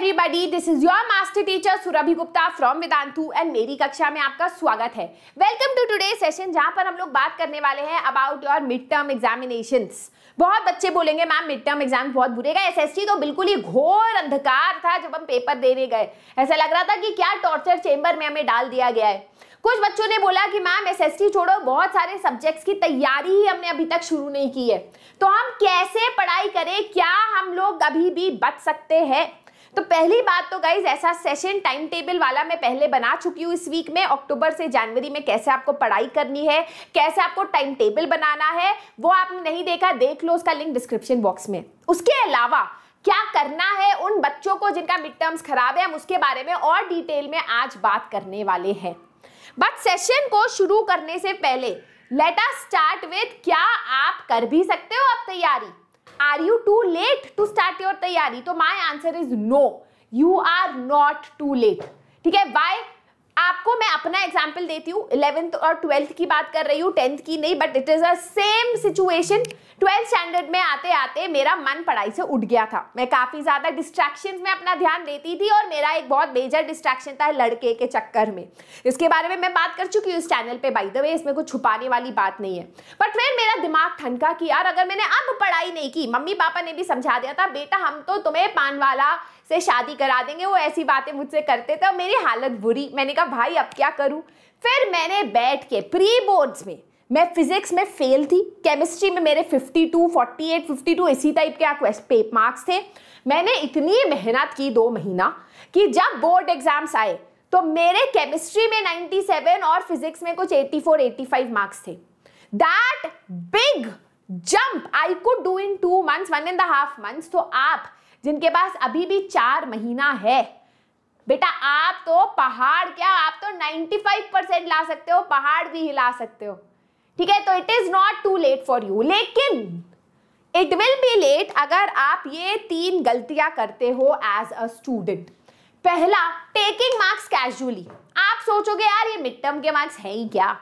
everybody this is your master teacher Surabhi Gupta from Vedantu and मेरी कक्षा में आपका स्वागत है वेलकम टू टुडे सेशन जहां पर हम लोग बात करने वाले हैं about your mid term examination बहुत बच्चे बोलेंगे मैम मिड टर्म एग्जाम बहुत बुरे गए एसएससी तो बिल्कुल ही घोर अंधकार था जब हम पेपर देने गए ऐसा लग रहा था कि क्या टॉर्चर चेंबर में हमें डाल दिया गया है कुछ बच्चों ने बोला कि मैम एसएसटी छोड़ो बहुत सारे सब्जेक्ट्स की तैयारी ही हमने अभी तक शुरू नहीं की है तो हम कैसे पढ़ाई करें क्या हम लोग अभी भी बच सकते हैं तो पहली बात तो गाइज ऐसा सेशन टाइम टेबल वाला मैं पहले बना चुकी हूँ इस वीक में अक्टूबर से जनवरी में कैसे आपको पढ़ाई करनी है कैसे आपको टाइम टेबल बनाना है वो आपने नहीं देखा देख लो उसका लिंक डिस्क्रिप्शन बॉक्स में उसके अलावा क्या करना है उन बच्चों को जिनका मिड टर्म्स खराब है हम उसके बारे में और डिटेल में आज बात करने वाले हैं बट सेशन को शुरू करने से पहले लेट अस स्टार्ट विद क्या आप कर भी सकते हो आप तैयारी are you too late to start your तैयारी तो my answer is no you are not too late ठीक है बाय आपको मैं अपना एग्जाम्पल देती हूँ इलेवेंथ और ट्वेल्थ की बात कर रही हूँ टेंथ की नहीं but it is a same situation twelfth standard में आते आते मेरा मन पढ़ाई से उठ गया था मैं काफ़ी ज़्यादा डिस्ट्रैक्शन में अपना ध्यान देती थी और मेरा एक बहुत मेजर डिस्ट्रैक्शन था लड़के के चक्कर में इसके बारे में मैं बात कर चुकी हूँ इस चैनल पे बाई द वे इसमें कुछ छुपाने वाली बात नहीं है बट फिर मेरा दिमाग ठनका कि यार अगर मैंने अब पढ़ाई नहीं की मम्मी पापा ने भी समझा दिया था बेटा हम तो तुम्हें पान वाला से शादी करा देंगे वो ऐसी बातें मुझसे करते थे और मेरी हालत बुरी मैंने कहा भाई अब क्या करूँ फिर मैंने बैठ के प्री बोर्ड्स में मैं फिजिक्स में फेल थी केमिस्ट्री में मेरे 52, 48, 52 इसी टाइप के पे मार्क्स थे मैंने इतनी मेहनत की दो महीना कि जब बोर्ड एग्जाम्स आए तो मेरे केमिस्ट्री में 97 और फिजिक्स में कुछ 84, 85 मार्क्स थे that big jump I could do in two months one and half months तो आप जिनके पास अभी भी चार महीना है बेटा आप तो पहाड़ क्या आप तो 95 परसेंट ला सकते हो पहाड़ भी हिला सकते हो ठीक है तो it is not too late for you लेकिन इट विल बी लेट अगर आप ये तीन गलतियां करते हो एज अ स्टूडेंट पहला टेकिंग मार्क्स कैजुअली आप सोचोगे यार ये मिड टर्म के मार्क्स है ही क्या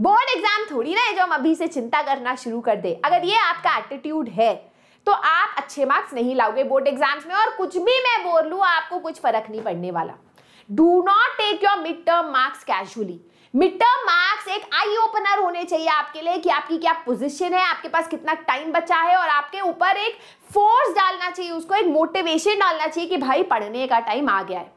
बोर्ड एग्जाम थोड़ी ना है जो हम अभी से चिंता करना शुरू कर दे अगर ये आपका एटीट्यूड है तो आप अच्छे मार्क्स नहीं लाओगे बोर्ड एग्जाम्स में और कुछ भी मैं बोल लू आपको कुछ फर्क नहीं पड़ने वाला do not take your mid term marks casually mid term marks एक आई ओपनर होने चाहिए आपके लिए कि आपकी क्या पोजीशन है आपके पास कितना टाइम बचा है और आपके ऊपर एक फोर्स डालना चाहिए उसको एक मोटिवेशन डालना चाहिए कि भाई पढ़ने का टाइम आ गया है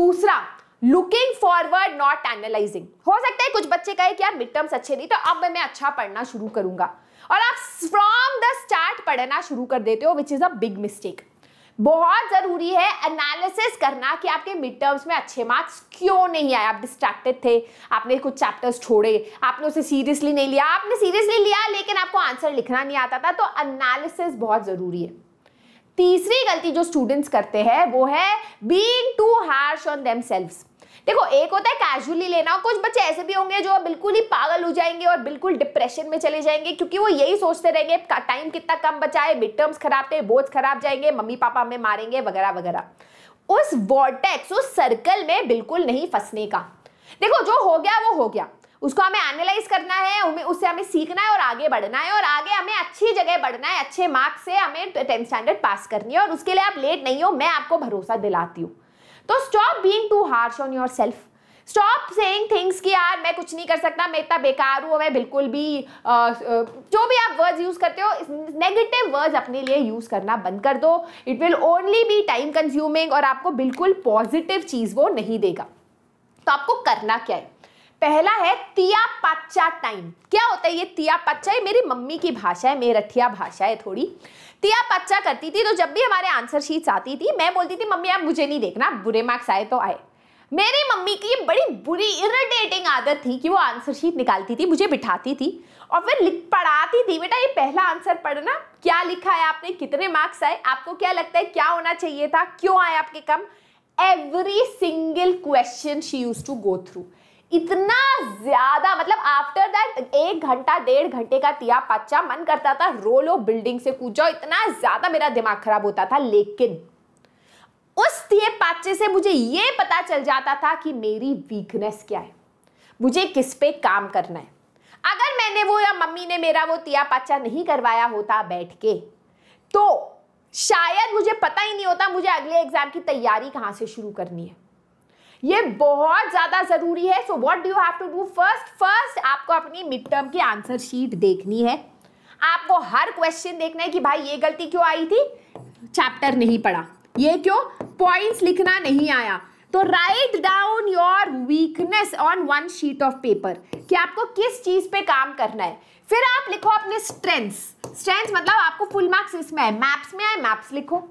दूसरा लुकिंग फॉरवर्ड नॉट एनालाइजिंग हो सकता है कुछ बच्चे कहे कि यार मिड टर्म्स अच्छे नहीं तो अब मैं अच्छा पढ़ना शुरू करूंगा और आप फ्रॉम द स्टार्ट पढ़ना शुरू कर देते हो which is a big mistake बहुत ज़रूरी है एनालिसिस करना कि आपके मिड टर्म्स में अच्छे मार्क्स क्यों नहीं आए आप डिस्ट्रैक्टेड थे आपने कुछ चैप्टर्स छोड़े आपने उसे सीरियसली नहीं लिया आपने सीरियसली लिया लेकिन आपको आंसर लिखना नहीं आता था तो एनालिसिस बहुत ज़रूरी है तीसरी गलती जो स्टूडेंट्स करते हैं वो है being too harsh on themselves देखो एक होता है कैजुअली लेना कुछ बच्चे ऐसे भी होंगे जो बिल्कुल ही पागल हो जाएंगे और बिल्कुल डिप्रेशन में चले जाएंगे क्योंकि वो यही सोचते रहेंगे टाइम कितना कम बचा है मिड टर्म्स खराब थे बोझ खराब जाएंगे मम्मी पापा हमें मारेंगे वगैरह वगैरह उस वॉर्टेक्स उस सर्कल में बिल्कुल नहीं फंसने का देखो जो हो गया वो हो गया उसको हमें एनालाइज करना है हमें उससे हमें सीखना है और आगे बढ़ना है और आगे हमें अच्छी जगह बढ़ना है अच्छे मार्क्स से हमें टेंथ स्टैंडर्ड पास करनी है और उसके लिए आप लेट नहीं हो मैं आपको भरोसा दिलाती हूँ तो stop being too harsh on yourself stop saying things कि यार मैं कुछ नहीं कर सकता मैं इतना बेकार हूँ मैं बिल्कुल भी आ, जो भी आप वर्ड्स यूज़ करते हो नेगेटिव वर्ड्स अपने लिए यूज़ करना बंद कर दो it will only be time consuming और आपको बिल्कुल पॉजिटिव चीज़ वो नहीं देगा तो आपको करना क्या है पहला है तिया पाचा टाइम क्या होता है ये तिया पाचा ये मेरी मम्मी की भाषा है मेरठिया भाषा है थोड़ी तिया पाचा करती थी तो जब भी हमारे आंसर शीट्स आती थी मैं बोलती थी मम्मी आप मुझे नहीं देखना बुरे मार्क्स आए तो आए मेरी मम्मी की ये बड़ी बुरी इरिटेटिंग आदत थी कि वो आंसर शीट निकालती थी मुझे बिठाती थी और फिर लिख पढ़ाती थी बेटा ये पहला आंसर पढ़ना क्या लिखा है आपने कितने मार्क्स आए आपको क्या लगता है क्या होना चाहिए था क्यों आए आपके कम every single question she used to go through इतना ज्यादा मतलब आफ्टर दैट एक घंटा डेढ़ घंटे का तिया पच्चा मन करता था रो लो बिल्डिंग से कूद जाओ इतना ज्यादा मेरा दिमाग खराब होता था लेकिन उस तिये पाचे से मुझे ये पता चल जाता था कि मेरी वीकनेस क्या है मुझे किस पे काम करना है अगर मैंने वो या मम्मी ने मेरा वो तिया पाचा नहीं करवाया होता बैठ के तो शायद मुझे पता ही नहीं होता मुझे अगले एग्जाम की तैयारी कहाँ से शुरू करनी है ये बहुत ज़्यादा ज़रूरी है so what do have to do first first आपको अपनी मिड टर्म की आंसर शीट देखनी है आपको हर क्वेश्चन देखना है कि भाई ये गलती क्यों आई थी चैप्टर नहीं पढ़ा ये क्यों पॉइंट्स लिखना नहीं आया तो write down your weakness on one sheet of paper कि आपको किस चीज पे काम करना है फिर आप लिखो अपने स्ट्रेंथ्स स्ट्रेंथ्स मतलब आपको फुल मार्क्स इसमें है मैप्स में है मैप्स लिखो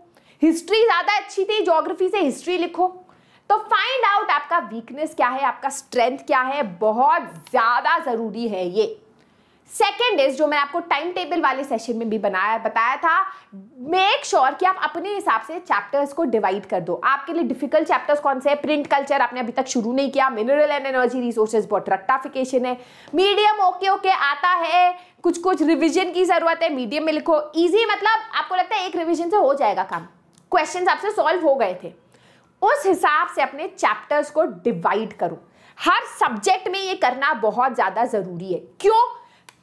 हिस्ट्री ज़्यादा अच्छी थी ज्योग्राफी से हिस्ट्री लिखो तो फाइंड आउट आपका वीकनेस क्या है आपका स्ट्रेंथ क्या है बहुत ज़्यादा ज़रूरी है ये सेकेंड इज जो मैं आपको टाइम टेबल वाले सेशन में भी बनाया बताया था मेक श्योर sure कि आप अपने हिसाब से चैप्टर्स को डिवाइड कर दो आपके लिए डिफिकल्ट चैप्टर्स कौन से हैं प्रिंट कल्चर आपने अभी तक शुरू नहीं किया मिनरल एंड एनर्जी रिसोर्सेज बहुत रट्टाफिकेशन है मीडियम ओके ओके आता है कुछ कुछ रिविजन की जरूरत है मीडियम में लिखो ईजी मतलब आपको लगता है एक रिविजन से हो जाएगा काम क्वेश्चन आपसे सॉल्व हो गए थे उस हिसाब से अपने चैप्टर्स को डिवाइड करो हर सब्जेक्ट में ये करना बहुत ज़्यादा ज़रूरी है क्यों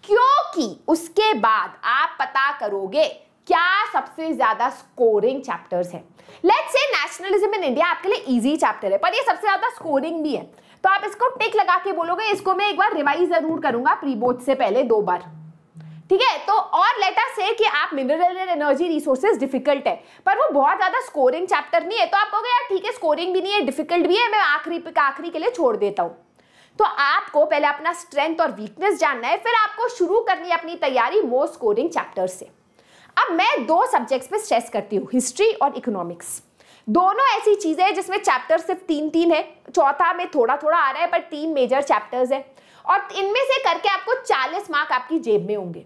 क्योंकि उसके बाद आप पता करोगे क्या सबसे ज़्यादा स्कोरिंग चैप्टर्स हैं let's say nationalism in India आपके लिए इजी चैप्टर है पर ये सबसे ज़्यादा स्कोरिंग भी है तो आप इसको टिक लगा के बोलोगे इसको मैं एक बार रिवाइज ज़रूर करूंगा प्री बोर्ड से पहले दो बार ठीक है तो और लेटा से कि आप mineral and energy resources difficult है पर वो बहुत ज़्यादा स्कोरिंग चैप्टर नहीं है तो आप कहोगे यार ठीक है स्कोरिंग भी नहीं है डिफिकल्ट भी है मैं आखिरी आखिरी के लिए छोड़ देता हूँ तो आपको पहले अपना स्ट्रेंथ और वीकनेस जानना है फिर आपको शुरू करनी है अपनी तैयारी मोस्ट स्कोरिंग चैप्टर से अब मैं दो सब्जेक्ट्स पे स्ट्रेस करती हूँ हिस्ट्री और इकोनॉमिक्स दोनों ऐसी चीज़ें हैं जिसमें चैप्टर सिर्फ तीन तीन है चौथा में थोड़ा थोड़ा आ रहा है पर तीन मेजर चैप्टर्स है और इनमें से करके आपको 40 मार्क आपकी जेब में होंगे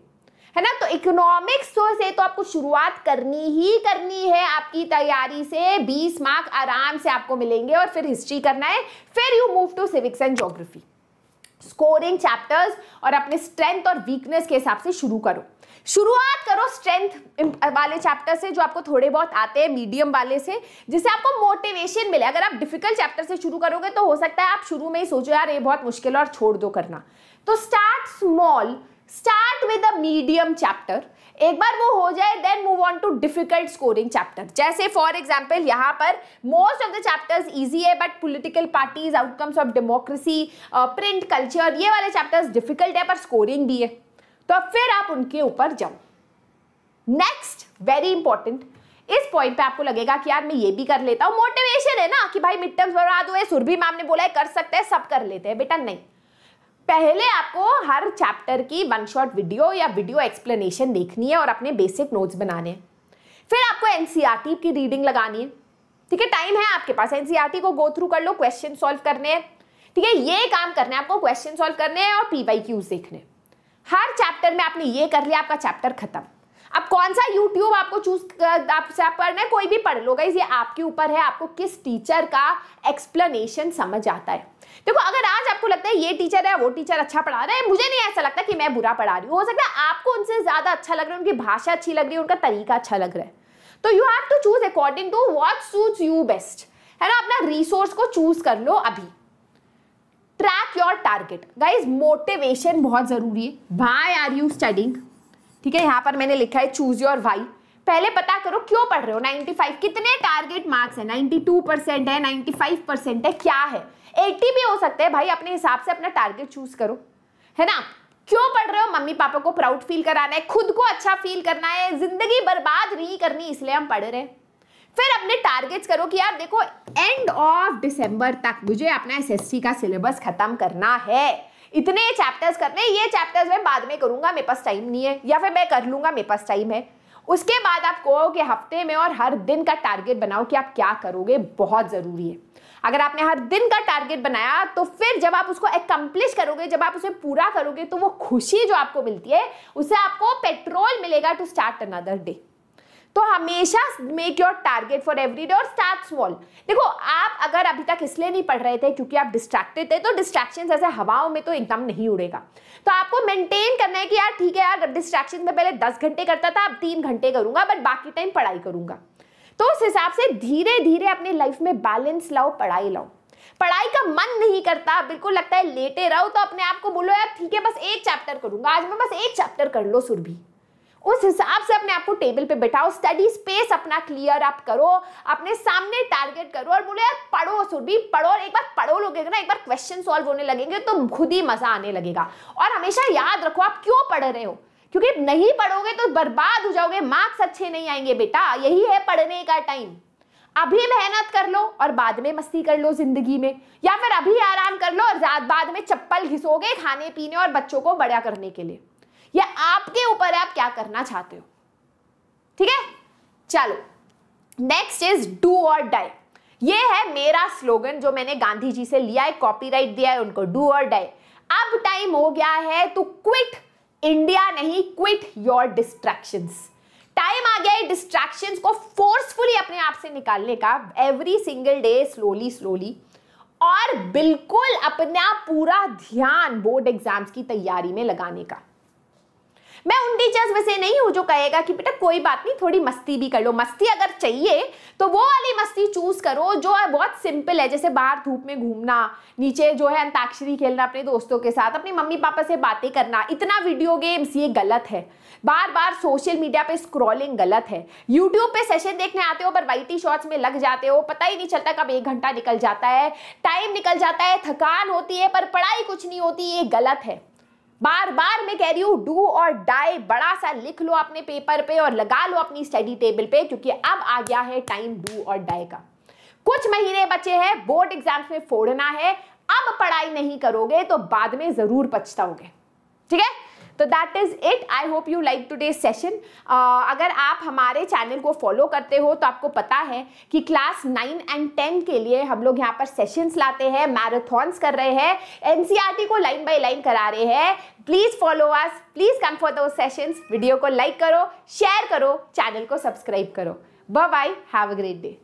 है ना तो इकोनॉमिक्स तो से तो आपको शुरुआत करनी ही करनी है आपकी तैयारी से 20 मार्क आराम से आपको मिलेंगे और फिर हिस्ट्री करना है फिर you move to civics and geography scoring chapters और अपने स्ट्रेंथ और वीकनेस के हिसाब से शुरू करो शुरुआत करो स्ट्रेंथ वाले चैप्टर से जो आपको थोड़े बहुत आते हैं मीडियम वाले से जिससे आपको मोटिवेशन मिले अगर आप डिफिकल्ट चैप्टर से शुरू करोगे तो हो सकता है आप शुरू में ही सोचो यार ये बहुत मुश्किल है और छोड़ दो करना तो start small start with a medium chapter एक बार वो हो जाए then move on to difficult scoring chapter जैसे फॉर एग्जाम्पल यहाँ पर most of the chapters easy है but political parties outcomes of democracy print culture ये वाले चैप्टर्स डिफिकल्ट है पर स्कोरिंग भी है तो अब फिर आप उनके ऊपर जाओ नेक्स्ट वेरी इंपॉर्टेंट इस पॉइंट पे आपको लगेगा कि यार मैं ये भी कर लेता हूँ मोटिवेशन है ना कि भाई मिड टर्म्स बर्बाद हुए सुरभि मैम ने बोला है कर सकते हैं सब कर लेते हैं बेटा नहीं पहले आपको हर चैप्टर की वन शॉट वीडियो या वीडियो एक्सप्लेनेशन देखनी है और अपने बेसिक नोट्स बनाने हैं फिर आपको एनसीईआरटी e की रीडिंग लगानी है ठीक है टाइम है आपके पास एनसीईआरटी e को गो थ्रू कर लो क्वेश्चन सॉल्व करने हैं ठीक है ये काम करना है आपको क्वेश्चन सॉल्व करने हैं और वाई देखने हर चैप्टर में आपने ये कर लिया आपका चैप्टर खत्म अब कौन सा यूट्यूब आपको चूज आपसे आप पढ़ना है कोई भी पढ़ लो गाइज ये आपके ऊपर है आपको किस टीचर का एक्सप्लेनेशन समझ आता है देखो अगर आज आपको लगता है ये टीचर है वो टीचर अच्छा पढ़ा रहा है मुझे नहीं ऐसा लगता कि मैं बुरा पढ़ा रही हूँ हो सकता है आपको उनसे ज़्यादा अच्छा लग रहा है उनकी भाषा अच्छी लग रही है उनका तरीका अच्छा लग रहा है तो you have to choose according to what suits you best है ना अपना रिसोर्स को चूज कर लो अभी track your target guys motivation बहुत जरूरी है वाई आर यू स्टडिंग ठीक है यहाँ पर मैंने लिखा है चूज योर वाई पहले पता करो क्यों पढ़ रहे हो 95 कितने टारगेट मार्क्स है 92 परसेंट है 95 परसेंट है क्या है 80 भी हो सकते हैं भाई अपने हिसाब से अपना टारगेट चूज करो है ना क्यों पढ़ रहे हो मम्मी पापा को प्राउड फील कराना है खुद को अच्छा फील करना है जिंदगी बर्बाद नहीं करनी इसलिए हम पढ़ रहे हैं फिर अपने टारगेट्स करो कि यार देखो एंड ऑफ दिसंबर तक मुझे अपना एसएससी का सिलेबस खत्म करना है इतने चैप्टर्स करने ये चैप्टर्स मैं बाद में करूंगा मेरे पास टाइम नहीं है या फिर मैं कर लूंगा मेरे पास टाइम है उसके बाद आप कहो कि हफ्ते में और हर दिन का टारगेट बनाओ कि आप क्या करोगे बहुत ज़रूरी है अगर आपने हर दिन का टारगेट बनाया तो फिर जब आप उसको एकम्प्लिश करोगे जब आप उसे पूरा करोगे तो वो खुशी जो आपको मिलती है उससे आपको पेट्रोल मिलेगा टू स्टार्ट अनदर डे तो हमेशा make your target for every day और स्टार्ट स्मॉल देखो आप अगर अभी तक इसलिए नहीं पढ़ रहे थे क्योंकि आप डिस्ट्रैक्टेड थे तो डिस्ट्रैक्शन ऐसे हवाओं में तो एकदम नहीं उड़ेगा तो आपको मेंटेन करना है कि यार ठीक है यार डिस्ट्रैक्शन में पहले दस घंटे करता था अब तीन घंटे करूंगा बट बाकी टाइम पढ़ाई करूंगा तो उस हिसाब से धीरे धीरे अपने लाइफ में बैलेंस लाओ पढ़ाई लाओ पढ़ाई का मन नहीं करता बिल्कुल लगता है लेटे रहो तो अपने आप को बोलो यार ठीक है बस एक चैप्टर करूंगा आज मैं बस एक चैप्टर कर लो सुरभि उस हिसाब से अपने आप को टेबल पे बैठाओ स्टडी स्पेस अपना क्लियर आप करो अपने सामने टारगेट करो और बोले यार पढ़ो सुरभी पढ़ो और एक बार पढ़ो लोगे ना एक बार क्वेश्चन सॉल्व होने लगेंगे तो खुद ही मजा आने लगेगा और हमेशा याद रखो आप क्यों पढ़ रहे हो क्योंकि नहीं पढ़ोगे तो बर्बाद हो जाओगे मार्क्स अच्छे नहीं आएंगे बेटा यही है पढ़ने का टाइम अभी मेहनत कर लो और बाद में मस्ती कर लो जिंदगी में या फिर अभी आराम कर लो और बाद में चप्पल घिसोगे खाने पीने और बच्चों को बड़ा करने के लिए ये आपके ऊपर है आप क्या करना चाहते हो ठीक है चलो next is do or die ये है मेरा स्लोगन जो मैंने गांधी जी से लिया है कॉपीराइट दिया है उनको डू और डाई अब टाइम हो गया है तो क्विट इंडिया नहीं क्विट योर डिस्ट्रैक्शन टाइम आ गया है डिस्ट्रैक्शन को फोर्सफुली अपने आप से निकालने का every single day slowly slowly और बिल्कुल अपना पूरा ध्यान बोर्ड एग्जाम्स की तैयारी में लगाने का मैं उन टीचर्स में से नहीं हूँ जो कहेगा कि बेटा कोई बात नहीं थोड़ी मस्ती भी कर लो मस्ती अगर चाहिए तो वो वाली मस्ती चूज करो जो है बहुत सिंपल है जैसे बाहर धूप में घूमना नीचे जो है अंताक्षरी खेलना अपने दोस्तों के साथ अपनी मम्मी पापा से बातें करना इतना वीडियो गेम्स ये गलत है बार बार सोशल मीडिया पे स्क्रॉलिंग गलत है यूट्यूब पे सेशन देखने आते हो पर वाइटी शॉर्ट्स में लग जाते हो पता ही नहीं चलता कब एक घंटा निकल जाता है टाइम निकल जाता है थकान होती है पर पढ़ाई कुछ नहीं होती ये गलत है बार बार मैं कह रही हूँ डू और डाई बड़ा सा लिख लो अपने पेपर पे और लगा लो अपनी स्टडी टेबल पे क्योंकि अब आ गया है टाइम डू और डाई का कुछ महीने बचे हैं बोर्ड एग्जाम्स में फोड़ना है अब पढ़ाई नहीं करोगे तो बाद में जरूर पछताओगे ठीक है तो that is it I hope you like today session अगर आप हमारे चैनल को फॉलो करते हो तो आपको पता है कि क्लास नाइन एंड टेन के लिए हम लोग यहाँ पर सेशंस लाते हैं मैराथॉन्स कर रहे हैं एनसीईआरटी e को लाइन बाय लाइन करा रहे हैं please follow us please come for दो सेशंस वीडियो को लाइक करो शेयर करो चैनल को सब्सक्राइब करो bye bye have a great day